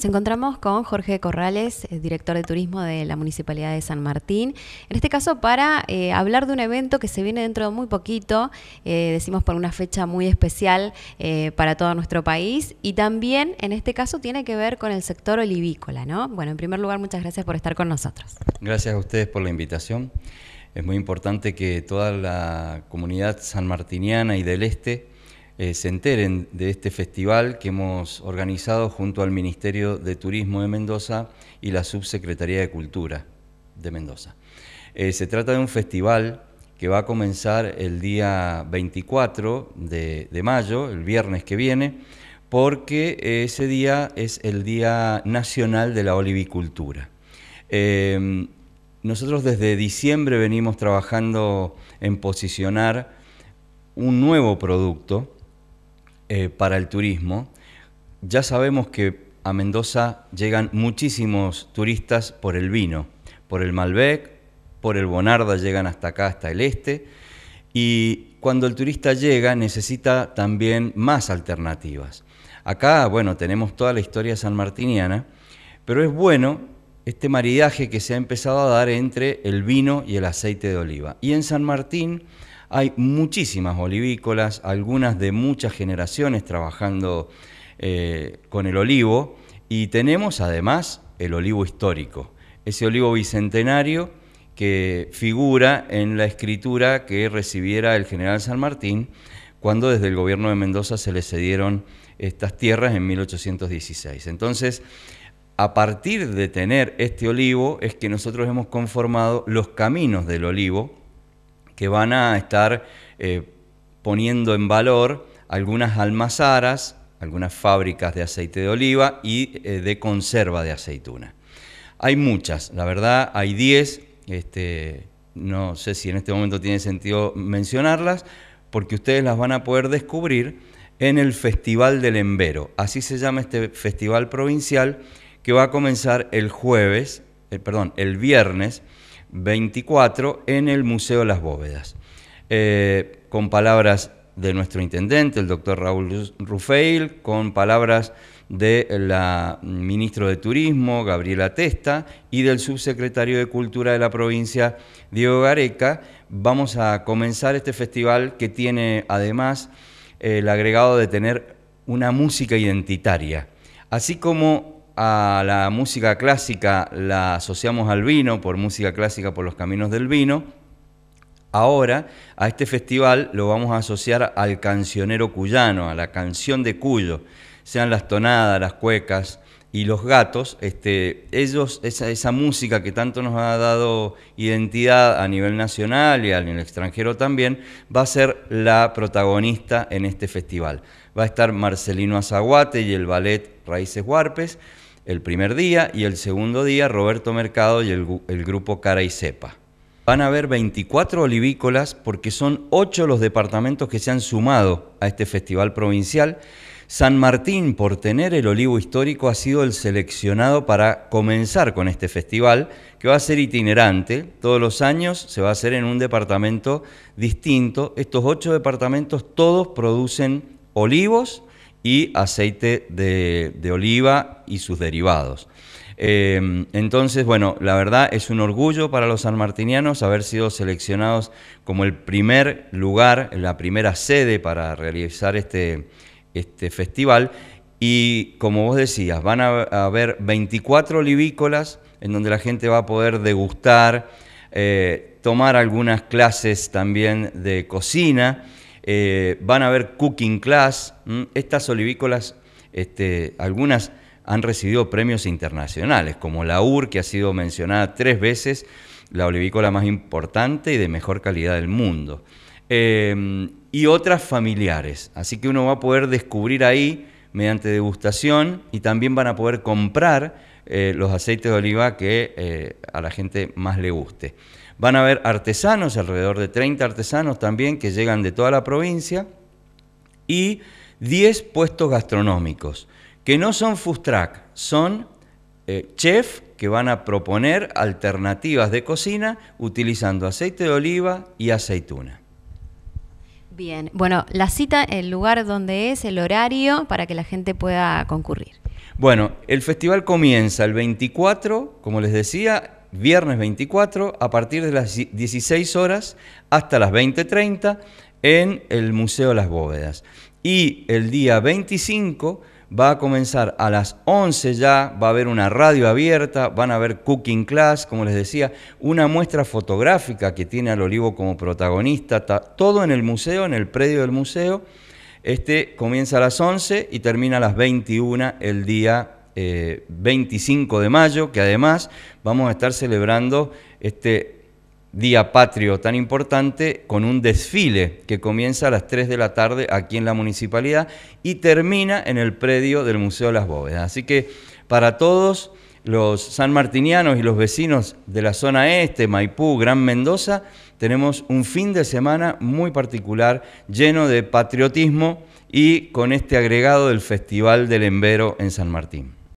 Nos encontramos con Jorge Corrales, eh, director de turismo de la Municipalidad de San Martín, en este caso para eh, hablar de un evento que se viene dentro de muy poquito, eh, decimos por una fecha muy especial para todo nuestro país y también en este caso tiene que ver con el sector olivícola, ¿no? Bueno, en primer lugar, muchas gracias por estar con nosotros. Gracias a ustedes por la invitación. Es muy importante que toda la comunidad sanmartiniana y del este eh, se enteren de este festival que hemos organizado junto al Ministerio de Turismo de Mendoza y la Subsecretaría de Cultura de Mendoza. Eh, se trata de un festival que va a comenzar el día 24 de, mayo, el viernes que viene, porque eh, ese día es el Día Nacional de la Olivicultura. Em, nosotros desde diciembre venimos trabajando en posicionar un nuevo producto eh, para el turismo. Ya sabemos que a Mendoza llegan muchísimos turistas por el vino, por el Malbec, por el Bonarda, llegan hasta acá, hasta el este. Y cuando el turista llega necesita también más alternativas. Acá, bueno, tenemos toda la historia sanmartiniana, pero es bueno este maridaje que se ha empezado a dar entre el vino y el aceite de oliva. Y en San Martín hay muchísimas olivícolas, algunas de muchas generaciones trabajando eh, con el olivo y tenemos además el olivo histórico, ese olivo bicentenario que figura en la escritura que recibiera el general San Martín cuando desde el gobierno de Mendoza se le cedieron estas tierras en 1816. Entonces, a partir de tener este olivo es que nosotros hemos conformado los caminos del olivo, que van a estar eh, poniendo en valor algunas almazaras, algunas fábricas de aceite de oliva y eh, de conserva de aceituna. Hay muchas, la verdad, hay 10, este, no sé si en este momento tiene sentido mencionarlas, porque ustedes las van a poder descubrir en el Festival del Embero, así se llama este festival provincial que va a comenzar el jueves, eh, perdón, el viernes 24 en el Museo de Las Bóvedas. Eh, con palabras de nuestro intendente, el doctor Raúl Rufeil, con palabras de la ministro de Turismo, Gabriela Testa, y del subsecretario de Cultura de la provincia, Diego Gareca, vamos a comenzar este festival que tiene además el agregado de tener una música identitaria. Así como a la música clásica la asociamos al vino, por música clásica por los caminos del vino. Ahora a este festival lo vamos a asociar al cancionero cuyano, a la canción de Cuyo, sean las tonadas, las cuecas y los gatos, este, ellos, esa, esa música que tanto nos ha dado identidad a nivel nacional y al el extranjero también, va a ser la protagonista en este festival. Va a estar Marcelino Azaguate y el ballet Raíces Huarpes, el primer día y el segundo día Roberto Mercado y el, grupo Cara y Cepa. Van a haber 24 olivícolas porque son ocho los departamentos que se han sumado a este festival provincial. San Martín, por tener el olivo histórico, ha sido el seleccionado para comenzar con este festival, que va a ser itinerante. Todos los años se va a hacer en un departamento distinto. Estos ocho departamentos todos producen olivos y aceite de, oliva y sus derivados. Em, entonces, bueno, la verdad es un orgullo para los sanmartinianos haber sido seleccionados como el primer lugar, la primera sede para realizar este, este festival. Y como vos decías, van a haber 24 olivícolas en donde la gente va a poder degustar, eh, tomar algunas clases también de cocina eh, van a ver cooking class. Estas olivícolas, este, algunas han recibido premios internacionales, como la UR, que ha sido mencionada tres veces, la olivícola más importante y de mejor calidad del mundo. Em, y otras familiares. Así que uno va a poder descubrir ahí mediante degustación y también van a poder comprar eh, los aceites de oliva que eh, a la gente más le guste. Van a haber artesanos, alrededor de 30 artesanos también que llegan de toda la provincia y 10 puestos gastronómicos, que no son food son eh, chef, chefs que van a proponer alternativas de cocina utilizando aceite de oliva y aceituna. Bien, bueno, la cita, el lugar donde es, el horario, para que la gente pueda concurrir. Bueno, el festival comienza el 24, como les decía, viernes 24, a partir de las 16 horas hasta las 20.30 en el Museo Las Bóvedas. Y el día 25 va a comenzar a las 11 ya, va a haber una radio abierta, van a haber cooking class, como les decía, una muestra fotográfica que tiene al Olivo como protagonista, todo en el museo, en el predio del museo. Este comienza a las 11 y termina a las 21 el día 25 eh, de mayo, que además vamos a estar celebrando este día patrio tan importante con un desfile que comienza a las 3 de la tarde aquí en la municipalidad y termina en el predio del Museo de las Bóvedas. Así que para todos los sanmartinianos y los vecinos de la zona este, Maipú, Gran Mendoza, tenemos un fin de semana muy particular, lleno de patriotismo y con este agregado del Festival del Embero en San Martín.